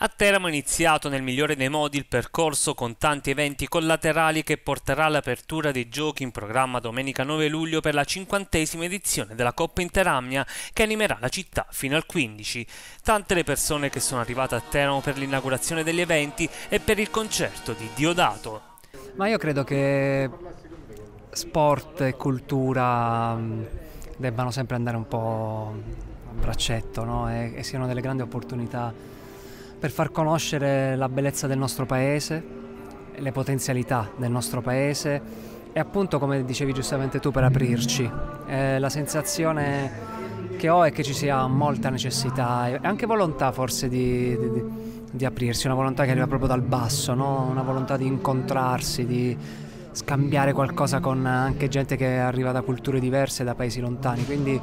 A Teramo è iniziato nel migliore dei modi il percorso con tanti eventi collaterali che porterà all'apertura dei giochi in programma domenica 9 luglio per la cinquantesima edizione della Coppa Interamnia che animerà la città fino al 15. Tante le persone che sono arrivate a Teramo per l'inaugurazione degli eventi e per il concerto di Diodato. Ma io credo che sport e cultura mm, debbano sempre andare un po' a braccetto no? e, e siano delle grandi opportunità per far conoscere la bellezza del nostro paese, le potenzialità del nostro paese e appunto come dicevi giustamente tu per aprirci. Eh, la sensazione che ho è che ci sia molta necessità e anche volontà forse di, di, di aprirsi, una volontà che arriva proprio dal basso, no? una volontà di incontrarsi, di scambiare qualcosa con anche gente che arriva da culture diverse, da paesi lontani. Quindi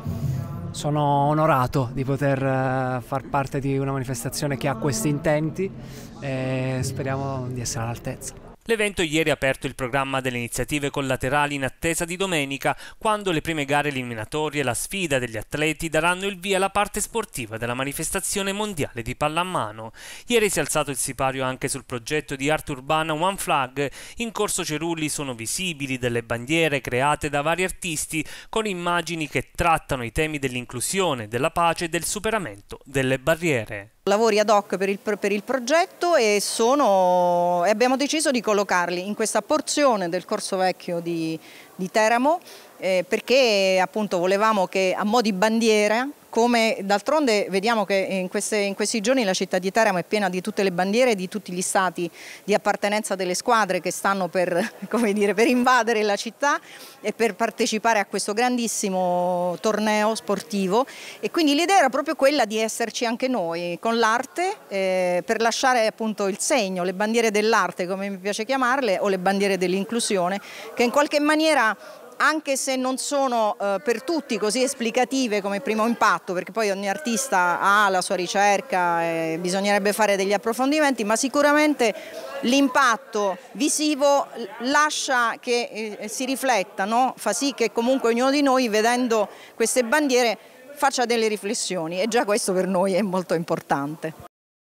sono onorato di poter eh, far parte di una manifestazione che ha questi intenti e speriamo di essere all'altezza. L'evento ieri ha aperto il programma delle iniziative collaterali in attesa di domenica, quando le prime gare eliminatorie e la sfida degli atleti daranno il via alla parte sportiva della manifestazione mondiale di pallamano. Ieri si è alzato il sipario anche sul progetto di arte urbana One Flag. In Corso Cerulli sono visibili delle bandiere create da vari artisti con immagini che trattano i temi dell'inclusione, della pace e del superamento delle barriere. Lavori ad hoc per il, per il progetto e, sono, e, abbiamo deciso di collocarli in questa porzione del corso vecchio di, di Teramo eh, perché appunto volevamo che a mo' di bandiera come d'altronde vediamo che in, queste, in, questi giorni la città di Teramo è piena di tutte le bandiere di tutti gli stati di appartenenza delle squadre che stanno per, dire, per invadere la città e per partecipare a questo grandissimo torneo sportivo e quindi l'idea era proprio quella di esserci anche noi con l'arte eh, per lasciare appunto il segno, le bandiere dell'arte come mi piace chiamarle o le bandiere dell'inclusione che in qualche maniera anche se non sono eh, per tutti così esplicative come primo impatto, perché poi ogni artista ha la sua ricerca e bisognerebbe fare degli approfondimenti, ma sicuramente l'impatto visivo lascia che eh, si rifletta, no? fa sì che comunque ognuno di noi vedendo queste bandiere faccia delle riflessioni e già questo per noi è molto importante.